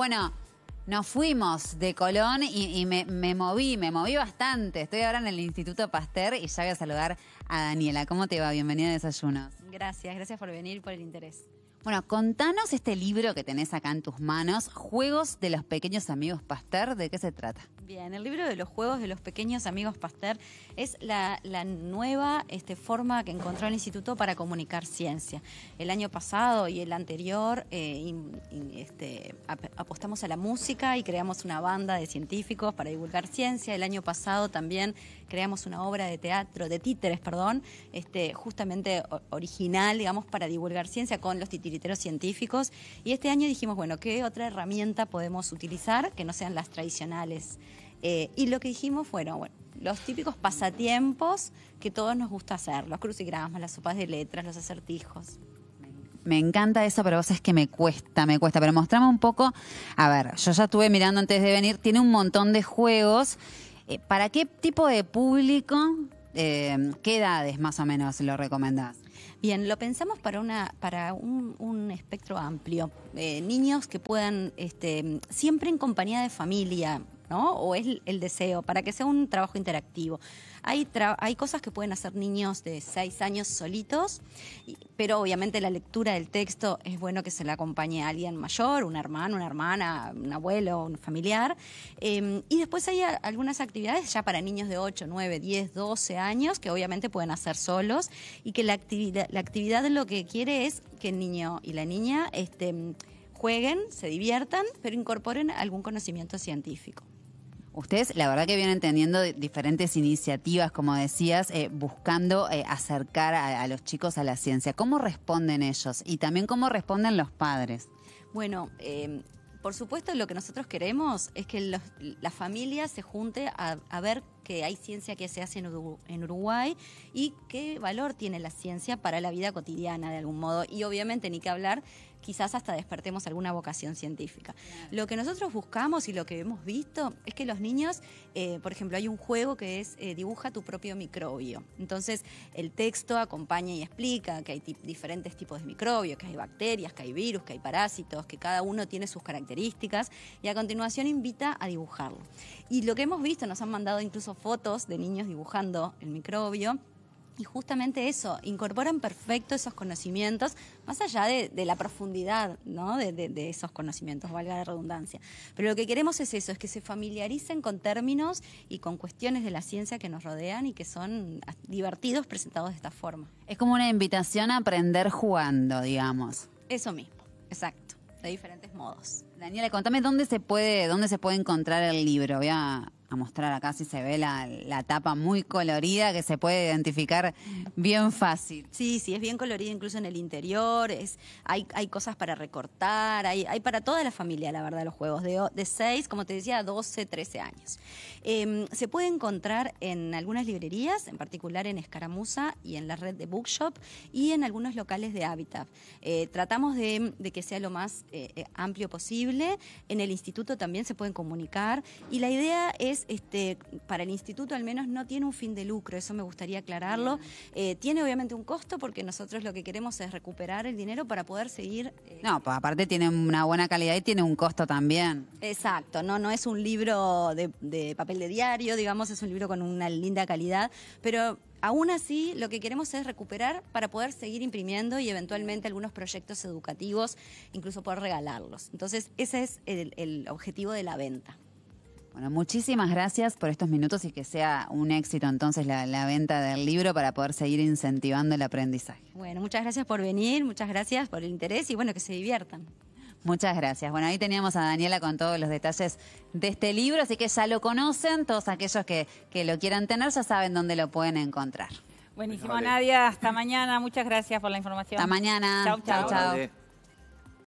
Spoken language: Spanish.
bueno, nos fuimos de Colón y, me, moví, me moví bastante. Estoy ahora en el Instituto Pasteur y ya voy a saludar a Daniela. ¿Cómo te va? Bienvenida a Desayunos. Gracias, gracias por venir, por el interés. Bueno, contanos este libro que tenés acá en tus manos, Juegos de los Pequeños Amigos Pasteur, ¿de qué se trata? Bien, el libro de los juegos de los pequeños amigos Pasteur es la, nueva este, forma que encontró el Instituto para comunicar ciencia. El año pasado y el anterior eh, este, apostamos a la música y creamos una banda de científicos para divulgar ciencia. El año pasado también creamos una obra de teatro, de títeres, perdón, este, justamente original, digamos, para divulgar ciencia con los titiriteros científicos. Y este año dijimos, bueno, ¿qué otra herramienta podemos utilizar que no sean las tradicionales? Eh, y lo que dijimos fueron, bueno, los típicos pasatiempos que todos nos gusta hacer, los crucigramas, las sopas de letras, los acertijos. Me encanta eso, pero vos es que me cuesta, me cuesta. Pero mostrame un poco, a ver, yo ya estuve mirando antes de venir, tiene un montón de juegos. Eh, ¿Para qué tipo de público, eh, qué edades más o menos lo recomendás? Bien, lo pensamos para una para un, espectro amplio. niños que puedan, este, siempre en compañía de familia, ¿no? O es el deseo, para que sea un trabajo interactivo. Hay, hay cosas que pueden hacer niños de 6 años solitos, pero obviamente la lectura del texto es bueno que se la acompañe a alguien mayor, un hermano, una hermana, un abuelo, un familiar. Em, y después hay algunas actividades ya para niños de 8, 9, 10, 12 años que obviamente pueden hacer solos y que la actividad, la actividad lo que quiere es que el niño y la niña este, jueguen, se diviertan, pero incorporen algún conocimiento científico. Ustedes, la verdad que vienen teniendo diferentes iniciativas, como decías, eh, buscando eh, acercar a, los chicos a la ciencia. ¿Cómo responden ellos? Y también cómo responden los padres. Bueno, em, por supuesto lo que nosotros queremos es que la familia se junte a, ver que hay ciencia que se hace en, en Uruguay y qué valor tiene la ciencia para la vida cotidiana de algún modo. Y obviamente ni que hablar quizás hasta despertemos alguna vocación científica. Lo que nosotros buscamos y lo que hemos visto es que los niños, eh, por ejemplo, hay un juego que es eh, dibuja tu propio microbio. Entonces, el texto acompaña y explica que hay diferentes tipos de microbios, que hay bacterias, que hay virus, que hay parásitos, que cada uno tiene sus características y a continuación invita a dibujarlo. Y lo que hemos visto, nos han mandado incluso fotos de niños dibujando el microbio y justamente eso, incorporan perfecto esos conocimientos, más allá de, la profundidad ¿no? De, esos conocimientos, valga la redundancia. Pero lo que queremos es eso, es que se familiaricen con términos y con cuestiones de la ciencia que nos rodean y que son divertidos presentados de esta forma. Es como una invitación a aprender jugando, digamos. Eso mismo, exacto, de diferentes modos. Daniela, contame dónde se puede, dónde se puede encontrar el libro. Voy a a mostrar acá si se ve la, tapa muy colorida que se puede identificar bien fácil. Sí, sí, es bien colorida incluso en el interior, es, hay, cosas para recortar, hay, para toda la familia, la verdad, los juegos, de, de 6, como te decía, 12, 13 años. Em, se puede encontrar en algunas librerías, en particular en Escaramuza y en la red de Bookshop y en algunos locales de Habitat. Eh, tratamos de, que sea lo más eh, eh, amplio posible, en el instituto también se pueden comunicar y la idea es este, para el instituto al menos, no tiene un fin de lucro, eso me gustaría aclararlo. Eh, tiene obviamente un costo porque nosotros lo que queremos es recuperar el dinero para poder seguir. Eh, no, pues, aparte tiene una buena calidad y tiene un costo también. Exacto, no, no es un libro de, papel de diario, digamos, es un libro con una linda calidad, pero Aún así, lo que queremos es recuperar para poder seguir imprimiendo y eventualmente algunos proyectos educativos, incluso poder regalarlos. Entonces, ese es el objetivo de la venta. Bueno, muchísimas gracias por estos minutos y que sea un éxito entonces la, venta del libro para poder seguir incentivando el aprendizaje. Bueno, muchas gracias por venir, muchas gracias por el interés y bueno, que se diviertan. Muchas gracias. Bueno, ahí teníamos a Daniela con todos los detalles de este libro, así que ya lo conocen, todos aquellos que, lo quieran tener ya saben dónde lo pueden encontrar. Buenísimo, Nadia. Hasta mañana. Muchas gracias por la información. Hasta mañana. Chao, chao.